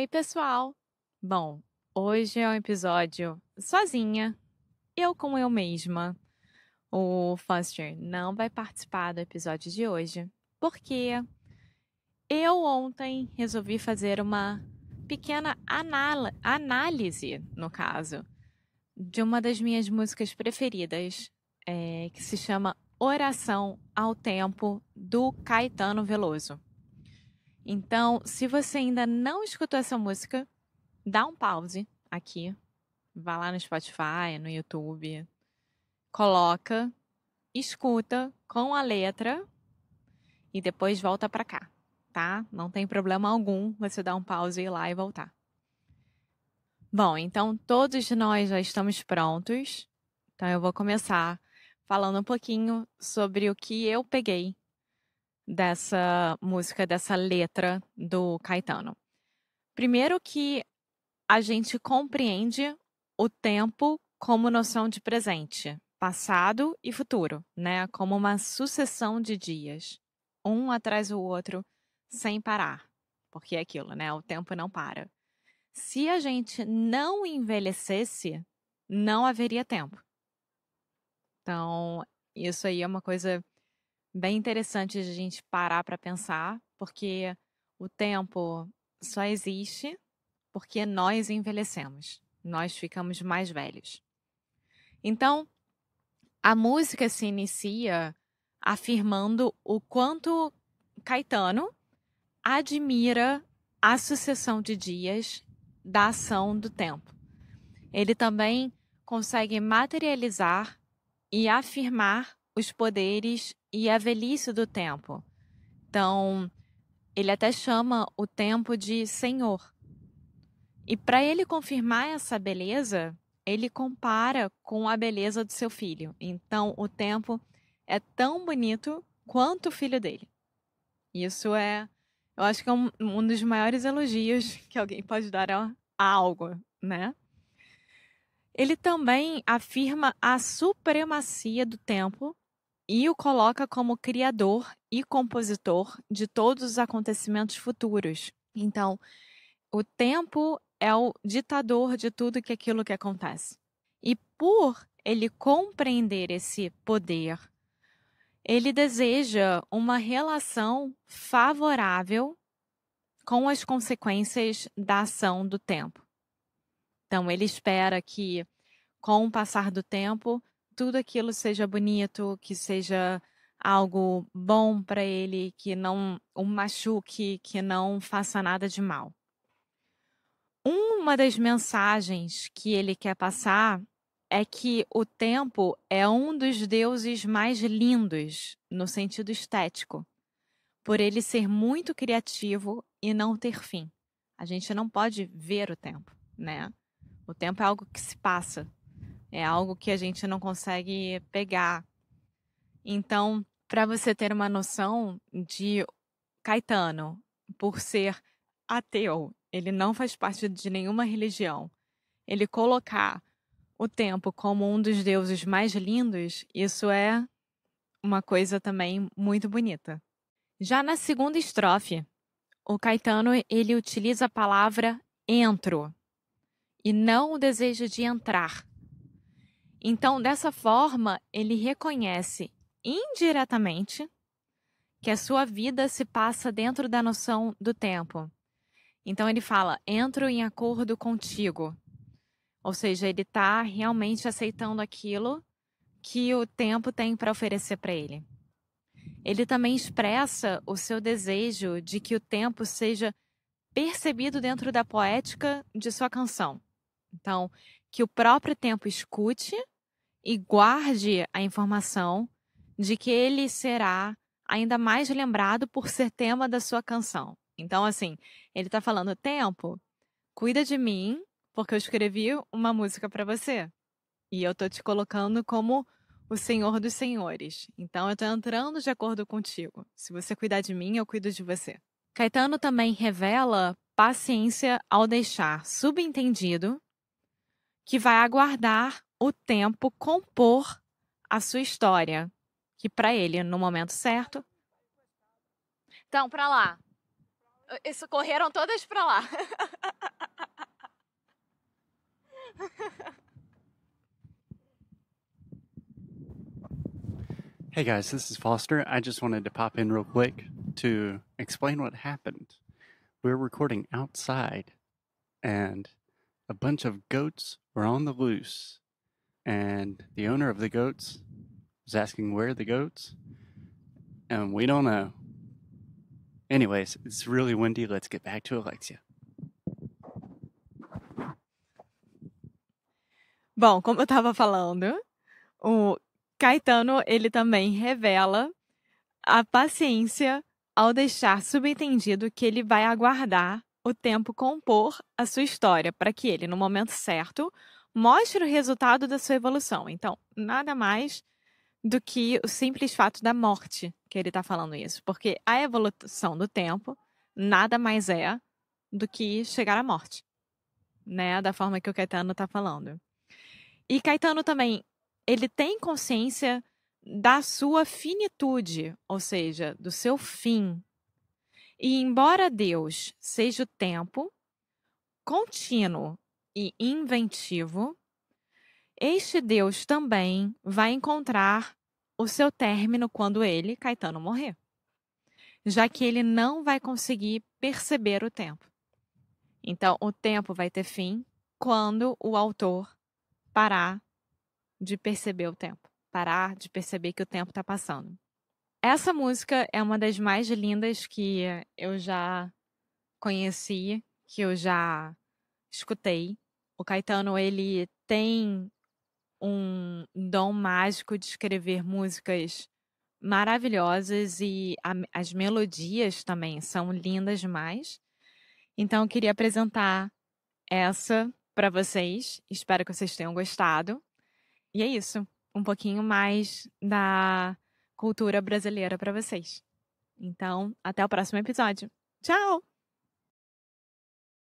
Oi, pessoal! Bom, hoje é um episódio sozinha, eu com eu mesma. O Foster não vai participar do episódio de hoje, porque eu ontem resolvi fazer uma pequena análise, no caso, de uma das minhas músicas preferidas, é, que se chama Oração ao Tempo, do Caetano Veloso. Então, se você ainda não escutou essa música, dá um pause aqui. Vá lá no Spotify, no YouTube, coloca, escuta com a letra e depois volta para cá, tá? Não tem problema algum você dar um pause e ir lá e voltar. Bom, então todos nós já estamos prontos. Então eu vou começar falando um pouquinho sobre o que eu peguei dessa música, dessa letra do Caetano. Primeiro que a gente compreende o tempo como noção de presente, passado e futuro, né? Como uma sucessão de dias, um atrás do outro, sem parar. Porque é aquilo, né? O tempo não para. Se a gente não envelhecesse, não haveria tempo. Então, isso aí é uma coisa bem interessante de a gente parar para pensar, porque o tempo só existe porque nós envelhecemos, nós ficamos mais velhos. Então, a música se inicia afirmando o quanto Caetano admira a sucessão de dias da ação do tempo. Ele também consegue materializar e afirmar os poderes e a velhice do tempo. Então, ele até chama o tempo de Senhor. E para ele confirmar essa beleza, ele compara com a beleza do seu filho. Então, o tempo é tão bonito quanto o filho dele. Isso é, eu acho que é um, um dos maiores elogios que alguém pode dar a, a algo, né? Ele também afirma a supremacia do tempo e o coloca como criador e compositor de todos os acontecimentos futuros. Então, o tempo é o ditador de tudo que aquilo que acontece. E por ele compreender esse poder, ele deseja uma relação favorável com as consequências da ação do tempo. Então, ele espera que, com o passar do tempo, tudo aquilo seja bonito, que seja algo bom para ele, que não o machuque, que não faça nada de mal. Uma das mensagens que ele quer passar é que o tempo é um dos deuses mais lindos no sentido estético, por ele ser muito criativo e não ter fim. A gente não pode ver o tempo, né? O tempo é algo que se passa, é algo que a gente não consegue pegar. Então, para você ter uma noção de Caetano, por ser ateu, ele não faz parte de nenhuma religião, ele colocar o tempo como um dos deuses mais lindos, isso é uma coisa também muito bonita. Já na segunda estrofe, o Caetano ele utiliza a palavra entro e não o desejo de entrar, então, dessa forma, ele reconhece indiretamente que a sua vida se passa dentro da noção do tempo. Então, ele fala: entro em acordo contigo. Ou seja, ele está realmente aceitando aquilo que o tempo tem para oferecer para ele. Ele também expressa o seu desejo de que o tempo seja percebido dentro da poética de sua canção. Então, que o próprio tempo escute e guarde a informação de que ele será ainda mais lembrado por ser tema da sua canção. Então, assim, ele está falando: tempo, cuida de mim, porque eu escrevi uma música para você. E eu tô te colocando como o Senhor dos Senhores. Então, eu tô entrando de acordo contigo. Se você cuidar de mim, eu cuido de você. Caetano também revela paciência ao deixar subentendido que vai aguardar o tempo compor a sua história, que para ele, no momento certo. Então, para lá. Isso correram todas para lá. Hey guys, this is Foster. I just wanted to pop in real quick to explain what happened. we're recording outside, and a bunch of goats were on the loose, and the owner of the goats was asking where the goats, and we don't know. Anyways, it's really windy. Let's get back to Alexia. Bom, como eu estava falando, o Caetano ele também revela a paciência ao deixar subentendido que ele vai aguardar o tempo compor a sua história, para que ele, no momento certo, mostre o resultado da sua evolução. Então, nada mais do que o simples fato da morte que ele está falando isso, porque a evolução do tempo nada mais é do que chegar à morte, né? Da forma que o Caetano está falando. E Caetano também, ele tem consciência da sua finitude, ou seja, do seu fim, e embora Deus seja o tempo, contínuo e inventivo, este Deus também vai encontrar o seu término quando ele, Caetano, morrer, já que ele não vai conseguir perceber o tempo. Então, o tempo vai ter fim quando o autor parar de perceber o tempo, parar de perceber que o tempo está passando. Essa música é uma das mais lindas que eu já conheci, que eu já escutei. O Caetano, ele tem um dom mágico de escrever músicas maravilhosas e a, as melodias também são lindas demais. Então, eu queria apresentar essa para vocês. Espero que vocês tenham gostado. E é isso. Um pouquinho mais da cultura brasileira para vocês. Então, até o próximo episódio. Tchau!